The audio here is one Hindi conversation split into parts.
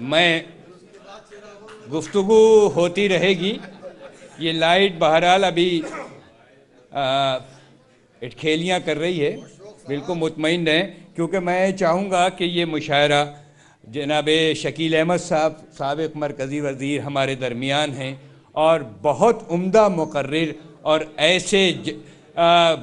मैं गुफ्तु होती रहेगी ये लाइट बहरहाल अभी इटखेलियाँ कर रही है बिल्कुल मुतमिन रहें क्योंकि मैं चाहूँगा कि ये मुशायरा जनाब शकील अहमद साहब सबक मरकज़ी वज़ी हमारे दरमियान हैं और बहुत उम्दा मुकर और ऐसे ज, आ,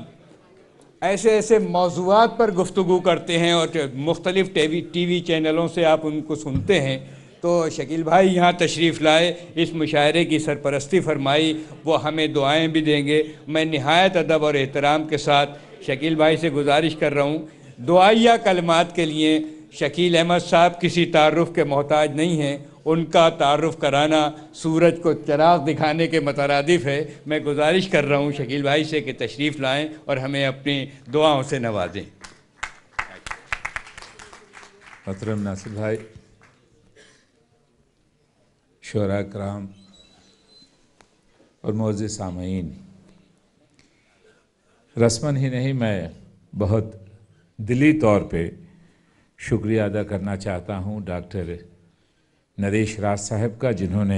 ऐसे ऐसे मौजूद पर गुफ्तु करते हैं और मुख्तलिफ़ टी वी चैनलों से आप उनको सुनते हैं तो शकील भाई यहाँ तशरीफ़ लाए इस मुशायरे की सरपरस्ती फरमाई वो हमें दुआएँ भी देंगे मैं नहायत अदब और एहतराम के साथ शकील भाई से गुजारिश कर रहा हूँ दुआया कलमात के लिए शकील अहमद साहब किसी तारफ़ के मोहताज नहीं हैं उनका तारफ़ कराना सूरज को चराग दिखाने के मतरदफ़ है मैं गुजारिश कर रहा हूँ शकील भाई से कि तशरीफ़ लाएँ और हमें अपनी दुआओं से नवाजें मतरम नासिर भाई शरा कराम और मोज़ सामीन रस्मन ही नहीं मैं बहुत दिली तौर पे शुक्रिया अदा करना चाहता हूँ डॉक्टर नरेश राज साहब का जिन्होंने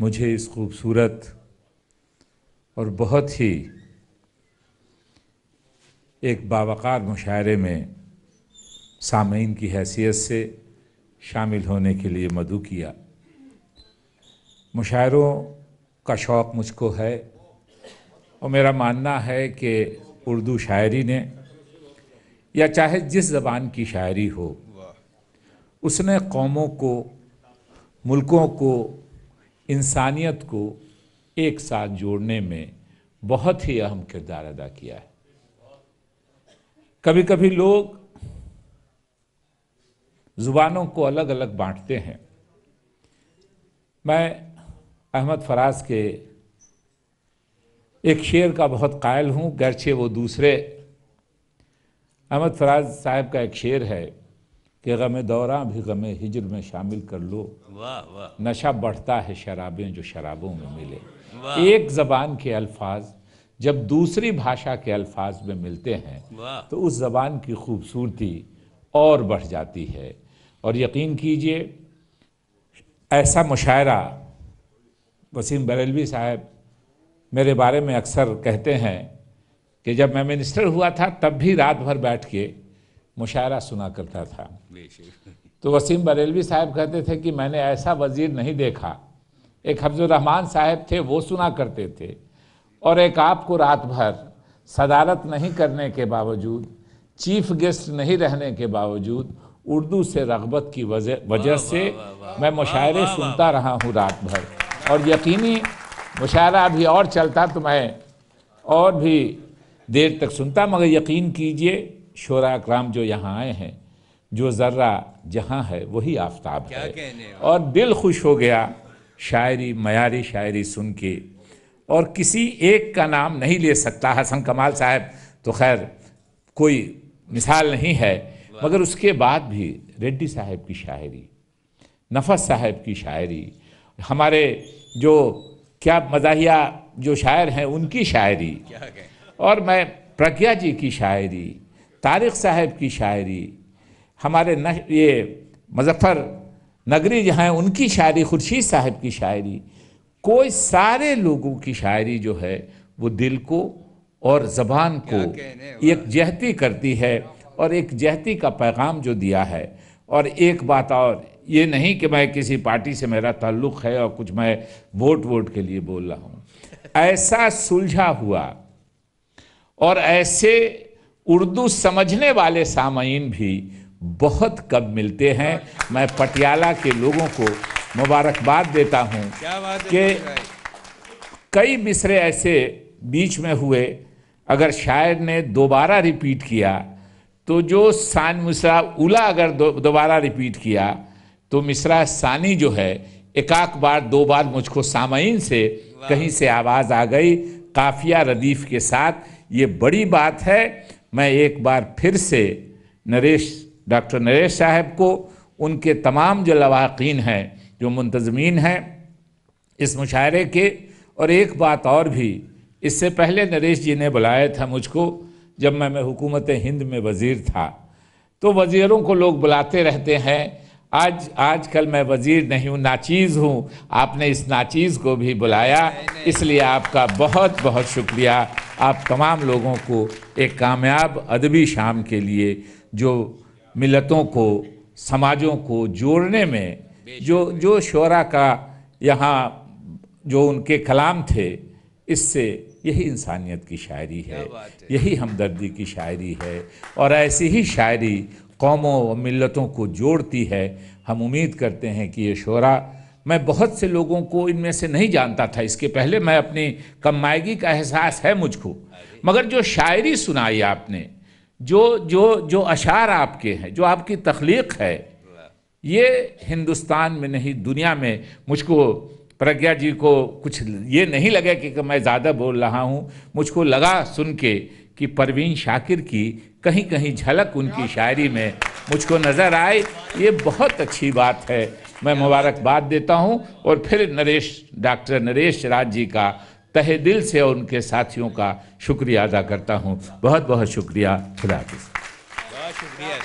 मुझे इस खूबसूरत और बहुत ही एक बावक़ार मुशायरे में सामीन की हैसियत से शामिल होने के लिए मदु किया मुशायरों का शौक़ मुझको है और मेरा मानना है कि उर्दू शायरी ने या चाहे जिस ज़बान की शायरी हो उसने कौमों को मुल्कों को इंसानियत को एक साथ जोड़ने में बहुत ही अहम किरदार अदा किया है कभी कभी लोग ज़ुबानों को अलग अलग बांटते हैं मैं अहमद फराज के एक शेर का बहुत कायल हूँ गरचे वो दूसरे अहमद फराज साहब का एक शेर है कि गम दौरा भी गम हिजर में शामिल कर लो वाह वाह नशा बढ़ता है शराबें जो शराबों में मिले एक ज़बान के अल्फाज जब दूसरी भाषा के अल्फाज में मिलते हैं तो उस ज़बान की खूबसूरती और बढ़ जाती है और यकीन कीजिए ऐसा मुशायरा वसीम बरेलवी साहब मेरे बारे में अक्सर कहते हैं कि जब मैं मिनिस्टर हुआ था तब भी रात भर बैठ के मुशायरा सुना करता था तो वसीम बरेलवी साहब कहते थे कि मैंने ऐसा वज़ीर नहीं देखा एक रहमान साहब थे वो सुना करते थे और एक आपको रात भर सदारत नहीं करने के बावजूद चीफ गेस्ट नहीं रहने के बावजूद उर्दू से रगबत की वजह से मैं मुशायरे सुनता रहा हूँ रात भर और यकीनी मुशायरा अभी और चलता तो मैं और भी देर तक सुनता मगर यकीन कीजिए शोरा क्राम जो यहाँ आए हैं जो ज़र्रा जहाँ है वही आफ्ताब है और दिल खुश हो गया शायरी मयारी शायरी सुन के और किसी एक का नाम नहीं ले सकता हसन कमाल साहब तो खैर कोई मिसाल नहीं है मगर उसके बाद भी रेड्डी साहब की शायरी नफस साहब की शायरी हमारे जो क्या मजाहिया जो शायर हैं उनकी शायरी और मैं प्रज्ञा जी की शायरी तारिक साहब की शायरी हमारे न ये मुजफ्फ़र नगरी जहाँ उनकी शायरी खुर्शीद साहब की शायरी कोई सारे लोगों की शायरी जो है वो दिल को और ज़बान को एक जहती करती है और एक जहती का पैगाम जो दिया है और एक बात और ये नहीं कि मैं किसी पार्टी से मेरा ताल्लुक़ है और कुछ मैं वोट वोट के लिए बोल रहा हूँ ऐसा सुलझा हुआ और ऐसे उर्दू समझने वाले सामयीन भी बहुत कम मिलते हैं मैं पटियाला के लोगों को मुबारकबाद देता हूं कि कई मिसरे ऐसे बीच में हुए अगर शायर ने दोबारा रिपीट किया तो जो सान मिसरा उला अगर दोबारा रिपीट किया तो मिसरा सानी जो है एकाक बार दो बार मुझको सामयीन से कहीं से आवाज़ आ गई काफिया रदीफ के साथ ये बड़ी बात है मैं एक बार फिर से नरेश डॉक्टर नरेश साहब को उनके तमाम जो लवाकिन हैं जो मुंतजमीन हैं इस मुशायरे के और एक बात और भी इससे पहले नरेश जी ने बुलाया था मुझको जब मैं मैं हुकूमत हिंद में वज़ीर था तो वज़ीरों को लोग बुलाते रहते हैं आज आज कल मैं वज़ीर नहीं हूँ नाचीज़ हूँ आपने इस नाचीज़ को भी बुलाया इसलिए आपका बहुत बहुत शुक्रिया आप तमाम लोगों को एक कामयाब अदबी शाम के लिए जो मिलतों को समाजों को जोड़ने में जो जो शरा का यहाँ जो उनके कलाम थे इससे यही इंसानियत की शायरी है यही हमदर्दी की शायरी है और ऐसी ही शायरी कौमों व मिलतों को जोड़ती है हम उम्मीद करते हैं कि ये शोरा मैं बहुत से लोगों को इनमें से नहीं जानता था इसके पहले मैं अपनी कमायगी का एहसास है मुझको मगर जो शायरी सुनाई आपने जो जो जो अशार आपके हैं जो आपकी तख्लीक है ये हिंदुस्तान में नहीं दुनिया में मुझको प्रज्ञा जी को कुछ ये नहीं लगे कि मैं ज़्यादा बोल रहा हूँ मुझको लगा सुन के कि परवीन शाकिर की कहीं कहीं झलक उनकी शायरी में मुझको नज़र आए ये बहुत अच्छी बात है मैं मुबारकबाद देता हूं और फिर नरेश डॉक्टर नरेश राज जी का तहे दिल से और उनके साथियों का शुक्रिया अदा करता हूं बहुत बहुत शुक्रिया खुदा शुक्रिया